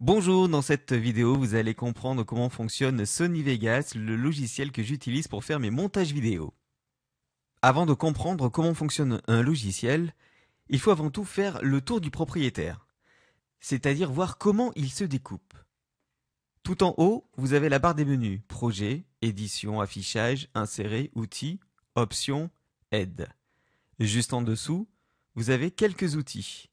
Bonjour, dans cette vidéo, vous allez comprendre comment fonctionne Sony Vegas, le logiciel que j'utilise pour faire mes montages vidéo. Avant de comprendre comment fonctionne un logiciel, il faut avant tout faire le tour du propriétaire, c'est-à-dire voir comment il se découpe. Tout en haut, vous avez la barre des menus Projet, Édition, Affichage, Insérer, Outils, Options, Aide. Juste en dessous, vous avez quelques outils.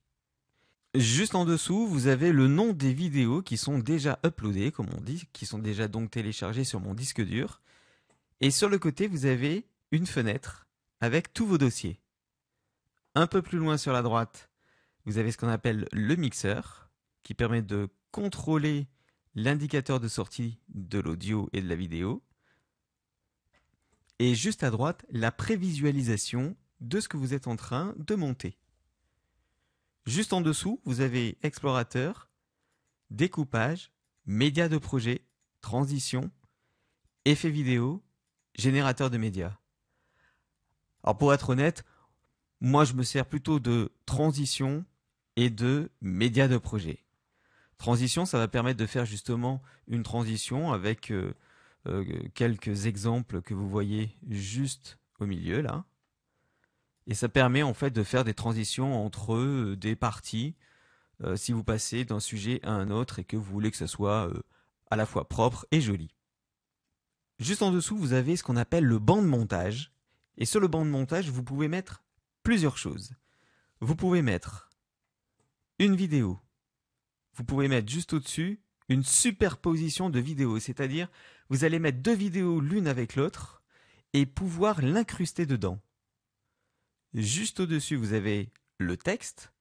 Juste en dessous, vous avez le nom des vidéos qui sont déjà uploadées, comme on dit, qui sont déjà donc téléchargées sur mon disque dur. Et sur le côté, vous avez une fenêtre avec tous vos dossiers. Un peu plus loin sur la droite, vous avez ce qu'on appelle le mixeur, qui permet de contrôler l'indicateur de sortie de l'audio et de la vidéo. Et juste à droite, la prévisualisation de ce que vous êtes en train de monter. Juste en dessous, vous avez explorateur, découpage, médias de projet, transition, effets vidéo, générateur de médias. Alors pour être honnête, moi je me sers plutôt de transition et de médias de projet. Transition, ça va permettre de faire justement une transition avec euh, euh, quelques exemples que vous voyez juste au milieu là. Et ça permet en fait de faire des transitions entre euh, des parties. Euh, si vous passez d'un sujet à un autre et que vous voulez que ça soit euh, à la fois propre et joli. Juste en dessous, vous avez ce qu'on appelle le banc de montage. Et sur le banc de montage, vous pouvez mettre plusieurs choses. Vous pouvez mettre une vidéo. Vous pouvez mettre juste au-dessus une superposition de vidéos, c'est-à-dire vous allez mettre deux vidéos l'une avec l'autre et pouvoir l'incruster dedans. Juste au-dessus, vous avez le texte.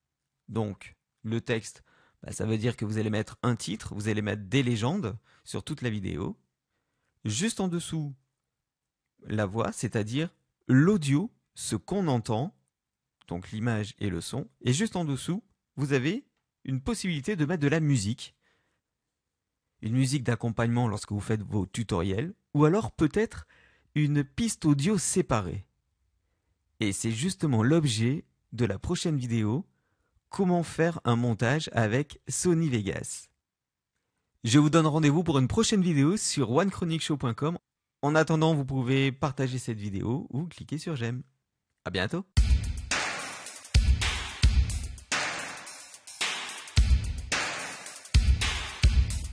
Donc, le texte, bah, ça veut dire que vous allez mettre un titre, vous allez mettre des légendes sur toute la vidéo. Juste en dessous, la voix, c'est-à-dire l'audio, ce qu'on entend, donc l'image et le son. Et juste en dessous, vous avez une possibilité de mettre de la musique. Une musique d'accompagnement lorsque vous faites vos tutoriels, ou alors peut-être une piste audio séparée. Et c'est justement l'objet de la prochaine vidéo, comment faire un montage avec Sony Vegas. Je vous donne rendez-vous pour une prochaine vidéo sur onechronicshow.com. En attendant, vous pouvez partager cette vidéo ou cliquer sur j'aime. À bientôt!